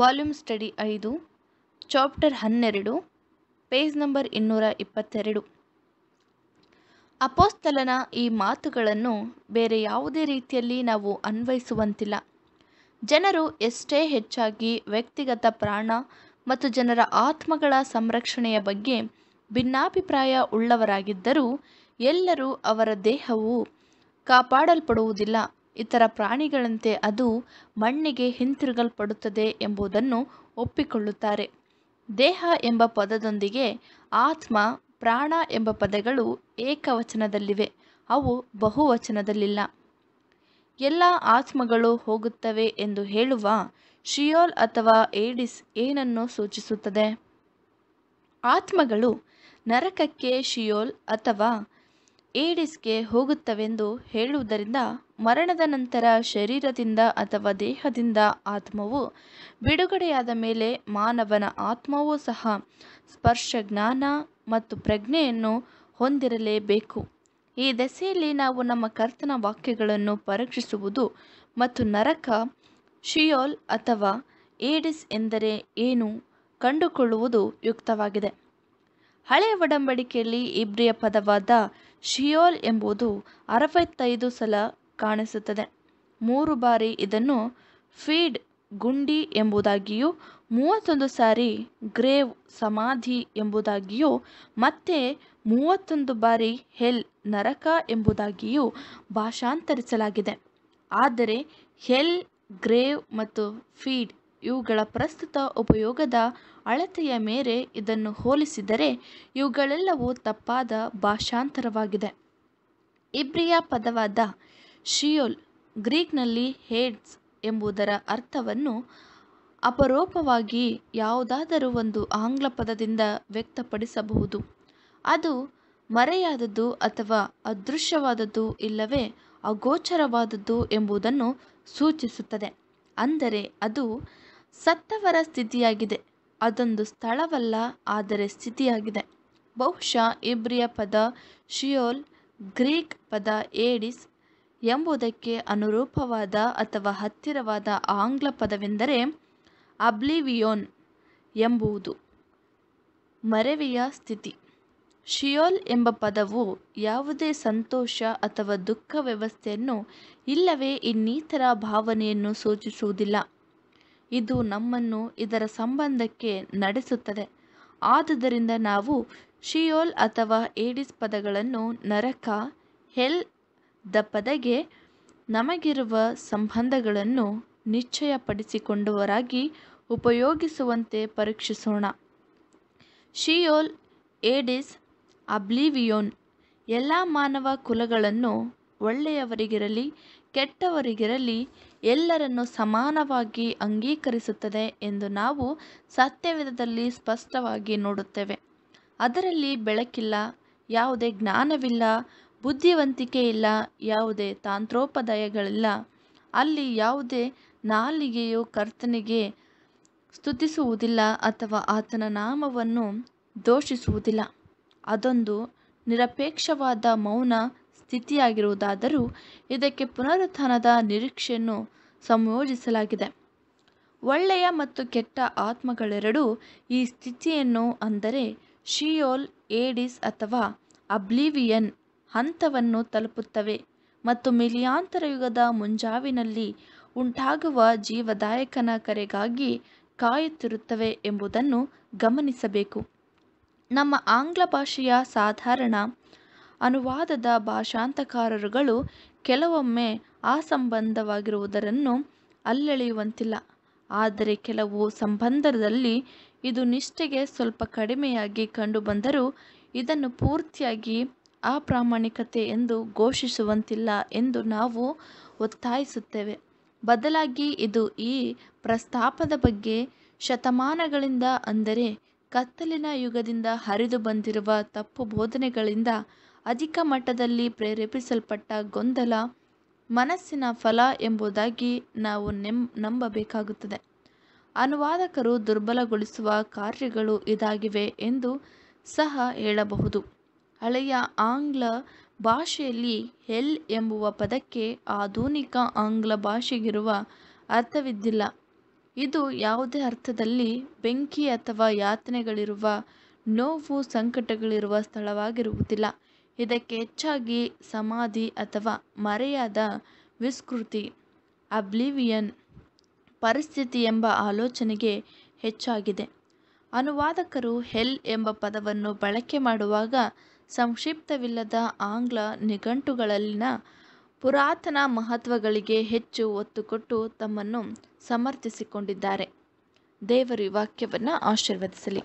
Volume study ಐದು chapter ಹನ್ನೆರಡು page number ಇನ್ನೂರ ಇಪ್ಪತ್ತೆರಡು ಅಪೋಸ್ತಲನ ಈ ಮಾತುಗಳನ್ನು ಬೇರೆ ಯಾವುದೇ ರೀತಿಯಲ್ಲಿ ನಾವು ಅನ್ವಯಿಸುವಂತಿಲ್ಲ ಜನರು ಎಷ್ಟೇ ಹೆಚ್ಚಾಗಿ ವ್ಯಕ್ತಿಗತ ಪ್ರಾಣ ಮತ್ತು ಜನರ ಆತ್ಮಗಳ ಸಂರಕ್ಷಣೆಯ ಬಗ್ಗೆ ಭಿನ್ನಾಭಿಪ್ರಾಯ ಉಳ್ಳವರಾಗಿದ್ದರೂ ಎಲ್ಲರೂ ಅವರ ದೇಹವು ಕಾಪಾಡಲ್ಪಡುವುದಿಲ್ಲ ಇತರ ಪ್ರಾಣಿಗಳಂತೆ ಅದು ಮಣ್ಣಿಗೆ ಹಿಂತಿರುಗಲ್ಪಡುತ್ತದೆ ಎಂಬುದನ್ನು ಒಪ್ಪಿಕೊಳ್ಳುತ್ತಾರೆ ದೇಹ ಎಂಬ ಪದದೊಂದಿಗೆ ಆತ್ಮ ಪ್ರಾಣ ಎಂಬ ಪದಗಳು ಏಕವಚನದಲ್ಲಿವೆ ಅವು ಬಹುವಚನದಲ್ಲಿಲ್ಲ ಎಲ್ಲ ಆತ್ಮಗಳು ಹೋಗುತ್ತವೆ ಎಂದು ಹೇಳುವ ಶಿಯೋಲ್ ಅಥವಾ ಏಡಿಸ್ ಏನನ್ನು ಸೂಚಿಸುತ್ತದೆ ಆತ್ಮಗಳು ನರಕಕ್ಕೆ ಶಿಯೋಲ್ ಅಥವಾ ಏಡಿಸ್ಗೆ ಹೋಗುತ್ತವೆಂದು ಹೇಳುವುದರಿಂದ ಮರಣದ ನಂತರ ಶರೀರದಿಂದ ಅಥವಾ ದೇಹದಿಂದ ಆತ್ಮವು ಬಿಡುಗಡೆಯಾದ ಮೇಲೆ ಮಾನವನ ಆತ್ಮವೂ ಸಹ ಸ್ಪರ್ಶ ಜ್ಞಾನ ಮತ್ತು ಪ್ರಜ್ಞೆಯನ್ನು ಹೊಂದಿರಲೇಬೇಕು ಈ ದೆಸೆಯಲ್ಲಿ ನಾವು ನಮ್ಮ ಕರ್ತನ ವಾಕ್ಯಗಳನ್ನು ಪರೀಕ್ಷಿಸುವುದು ಮತ್ತು ನರಕ ಶಿಯೋಲ್ ಅಥವಾ ಏಡಿಸ್ ಎಂದರೆ ಏನು ಕಂಡುಕೊಳ್ಳುವುದು ಯುಕ್ತವಾಗಿದೆ ಹಳೆಯ ಒಡಂಬಡಿಕೆಯಲ್ಲಿ ಇಬ್ರಿಯ ಪದವಾದ ಶಿಯೋಲ್ ಎಂಬುದು ಅರವತ್ತೈದು ಸಲ ಕಾಣಿಸುತ್ತದೆ ಮೂರು ಬಾರಿ ಇದನ್ನು ಫೀಡ್ ಗುಂಡಿ ಎಂಬುದಾಗಿಯೂ ಮೂವತ್ತೊಂದು ಸಾರಿ ಗ್ರೇವ್ ಸಮಾಧಿ ಎಂಬುದಾಗಿಯೂ ಮತ್ತೆ ಮೂವತ್ತೊಂದು ಬಾರಿ ಹೆಲ್ ನರಕ ಎಂಬುದಾಗಿಯೂ ಭಾಷಾಂತರಿಸಲಾಗಿದೆ ಆದರೆ ಹೆಲ್ ಗ್ರೇವ್ ಮತ್ತು ಫೀಡ್ ಇವುಗಳ ಪ್ರಸ್ತುತ ಉಪಯೋಗದ ಅಳತೆಯ ಮೇರೆ ಇದನ್ನು ಹೋಲಿಸಿದರೆ ಇವುಗಳೆಲ್ಲವೂ ತಪ್ಪಾದ ಭಾಷಾಂತರವಾಗಿದೆ ಇಬ್ರಿಯ ಪದವಾದ ಶಿಯೋಲ್ ಗ್ರೀಕ್ನಲ್ಲಿ ಹೇಡ್ಸ್ ಎಂಬುದರ ಅರ್ಥವನ್ನು ಅಪರೂಪವಾಗಿ ಯಾವುದಾದರೂ ಒಂದು ಆಂಗ್ಲ ಪದದಿಂದ ವ್ಯಕ್ತಪಡಿಸಬಹುದು ಅದು ಮರೆಯಾದದ್ದು ಅಥವಾ ಅದೃಶ್ಯವಾದದ್ದು ಇಲ್ಲವೇ ಅಗೋಚರವಾದದ್ದು ಎಂಬುದನ್ನು ಸೂಚಿಸುತ್ತದೆ ಅಂದರೆ ಅದು ಸತ್ತವರ ಸ್ಥಿತಿಯಾಗಿದೆ ಅದೊಂದು ಸ್ಥಳವಲ್ಲ ಆದರೆ ಸ್ಥಿತಿಯಾಗಿದೆ ಬಹುಶಃ ಇಬ್ರಿಯ ಪದ ಶಿಯೋಲ್ ಗ್ರೀಕ್ ಪದ ಏಡಿಸ್ ಎಂಬುದಕ್ಕೆ ಅನುರೂಪವಾದ ಅಥವಾ ಹತ್ತಿರವಾದ ಆಂಗ್ಲ ಪದವೆಂದರೆ ಅಬ್ಲಿವಿಯೋನ್ ಎಂಬುವುದು ಮರೆವೆಯ ಸ್ಥಿತಿ ಶಿಯೋಲ್ ಎಂಬ ಪದವು ಯಾವುದೇ ಸಂತೋಷ ಅಥವಾ ದುಃಖ ವ್ಯವಸ್ಥೆಯನ್ನು ಇಲ್ಲವೇ ಇನ್ನಿತರ ಭಾವನೆಯನ್ನು ಸೂಚಿಸುವುದಿಲ್ಲ ಇದು ನಮ್ಮನ್ನು ಇದರ ಸಂಬಂಧಕ್ಕೆ ನಡೆಸುತ್ತದೆ ಆದುದರಿಂದ ನಾವು ಶಿಯೋಲ್ ಅಥವಾ ಏಡಿಸ್ ಪದಗಳನ್ನು ನರಕ ಹೆಲ್ ದಪದಗೆ ನಮಗಿರುವ ಸಂಬಂಧಗಳನ್ನು ನಿಶ್ಚಯಪಡಿಸಿಕೊಂಡವರಾಗಿ ಉಪಯೋಗಿಸುವಂತೆ ಪರೀಕ್ಷಿಸೋಣ ಶಿಯೋಲ್ ಏಡಿಸ್ ಅಬ್ಲಿವಿಯೋನ್ ಎಲ್ಲ ಮಾನವ ಕುಲಗಳನ್ನು ಒಳ್ಳೆಯವರಿಗಿರಲಿ ಕೆಟ್ಟವರಿಗಿರಲಿ ಎಲ್ಲರನ್ನು ಸಮಾನವಾಗಿ ಅಂಗೀಕರಿಸುತ್ತದೆ ಎಂದು ನಾವು ಸತ್ಯವಿಧದಲ್ಲಿ ಸ್ಪಷ್ಟವಾಗಿ ನೋಡುತ್ತೇವೆ ಅದರಲ್ಲಿ ಬೆಳಕಿಲ್ಲ ಯಾವುದೇ ಜ್ಞಾನವಿಲ್ಲ ಬುದ್ಧಿವಂತಿಕೆ ಇಲ್ಲ ಯಾವುದೇ ತಾಂತ್ರೋಪದಯಗಳಿಲ್ಲ ಅಲ್ಲಿ ಯಾವುದೇ ನಾಲಿಗೆಯು ಕರ್ತನಿಗೆ ಸ್ತುತಿಸುವುದಿಲ್ಲ ಅಥವಾ ಆತನ ನಾಮವನ್ನು ದೋಷಿಸುವುದಿಲ್ಲ ಅದೊಂದು ನಿರಪೇಕ್ಷವಾದ ಮೌನ ಸ್ಥಿತಿಯಾಗಿರುವುದಾದರೂ ಇದಕ್ಕೆ ಪುನರುತ್ಥಾನದ ನಿರೀಕ್ಷೆಯನ್ನು ಸಂಯೋಜಿಸಲಾಗಿದೆ ಒಳ್ಳೆಯ ಮತ್ತು ಕೆಟ್ಟ ಆತ್ಮಗಳೆರಡೂ ಈ ಸ್ಥಿತಿಯನ್ನು ಅಂದರೆ ಶಿಯೋಲ್ ಏಡಿಸ್ ಅಥವಾ ಅಬ್ಲಿವಿಯನ್ ಹಂತವನ್ನು ತಲುಪುತ್ತವೆ ಮತ್ತು ಮಿಲಿಯಾಂತರ ಯುಗದ ಮುಂಜಾವಿನಲ್ಲಿ ಉಂಟಾಗುವ ಜೀವದಾಯಕನ ಕರೆಗಾಗಿ ಕಾಯುತ್ತಿರುತ್ತವೆ ಎಂಬುದನ್ನು ಗಮನಿಸಬೇಕು ನಮ್ಮ ಆಂಗ್ಲ ಭಾಷೆಯ ಸಾಧಾರಣ ಅನುವಾದದ ಭಾಷಾಂತಕಾರರುಗಳು ಕೆಲವೊಮ್ಮೆ ಸಂಬಂಧವಾಗಿರುವುದರನ್ನು ಅಲ್ಲೆಳೆಯುವಂತಿಲ್ಲ ಆದರೆ ಕೆಲವು ಸಂಬಂಧದಲ್ಲಿ ಇದು ನಿಷ್ಠೆಗೆ ಸ್ವಲ್ಪ ಕಡಿಮೆಯಾಗಿ ಕಂಡುಬಂದರೂ ಇದನ್ನು ಪೂರ್ತಿಯಾಗಿ ಅಪ್ರಾಮಾಣಿಕತೆ ಎಂದು ಘೋಷಿಸುವಂತಿಲ್ಲ ಎಂದು ನಾವು ಒತ್ತಾಯಿಸುತ್ತೇವೆ. ಬದಲಾಗಿ ಇದು ಈ ಪ್ರಸ್ತಾಪದ ಬಗ್ಗೆ ಶತಮಾನಗಳಿಂದ ಅಂದರೆ ಕತ್ತಲಿನ ಯುಗದಿಂದ ಹರಿದು ಬಂದಿರುವ ತಪ್ಪು ಬೋಧನೆಗಳಿಂದ ಅಧಿಕ ಮಟ್ಟದಲ್ಲಿ ಪ್ರೇರೇಪಿಸಲ್ಪಟ್ಟ ಗೊಂದಲ ಮನಸ್ಸಿನ ಫಲ ಎಂಬುದಾಗಿ ನಾವು ನಂಬಬೇಕಾಗುತ್ತದೆ. ಅನುವಾದಕರು ದುರ್ಬಲಗೊಳಿಸುವ ಕಾರ್ಯಗಳು ಇದಾಗಿವೆ ಎಂದು ಸಹ ಹೇಳಬಹುದು. ಹಳೆಯ ಆಂಗ್ಲ ಭಾಷೆಯಲ್ಲಿ ಎಲ್ ಎಂಬುವ ಪದಕ್ಕೆ ಆಧುನಿಕ ಆಂಗ್ಲ ಭಾಷೆಗಿರುವ ಅರ್ಥವಿದ್ದಿಲ್ಲ ಇದು ಯಾವುದೇ ಅರ್ಥದಲ್ಲಿ ಬೆಂಕಿ ಅಥವಾ ಯಾತನೆಗಳಿರುವ ನೋವು ಸಂಕಟಗಳಿರುವ ಸ್ಥಳವಾಗಿರುವುದಿಲ್ಲ ಇದಕ್ಕೆ ಹೆಚ್ಚಾಗಿ ಸಮಾಧಿ ಅಥವಾ ಮರೆಯಾದ ವಿಸ್ಕೃತಿ ಅಬ್ಲಿವಿಯನ್ ಪರಿಸ್ಥಿತಿ ಎಂಬ ಆಲೋಚನೆಗೆ ಹೆಚ್ಚಾಗಿದೆ ಅನುವಾದಕರು ಹೆಲ್ ಎಂಬ ಪದವನ್ನು ಬಳಕೆ ಮಾಡುವಾಗ ಸಂಕ್ಷಿಪ್ತವಿಲ್ಲದ ಆಂಗ್ಲ ನಿಘಂಟುಗಳಲ್ಲಿನ ಪುರಾತನ ಮಹತ್ವಗಳಿಗೆ ಹೆಚ್ಚು ಒತ್ತು ಕೊಟ್ಟು ತಮ್ಮನ್ನು ಸಮರ್ಥಿಸಿಕೊಂಡಿದ್ದಾರೆ ದೇವರು ವಾಕ್ಯವನ್ನು ಆಶೀರ್ವದಿಸಲಿ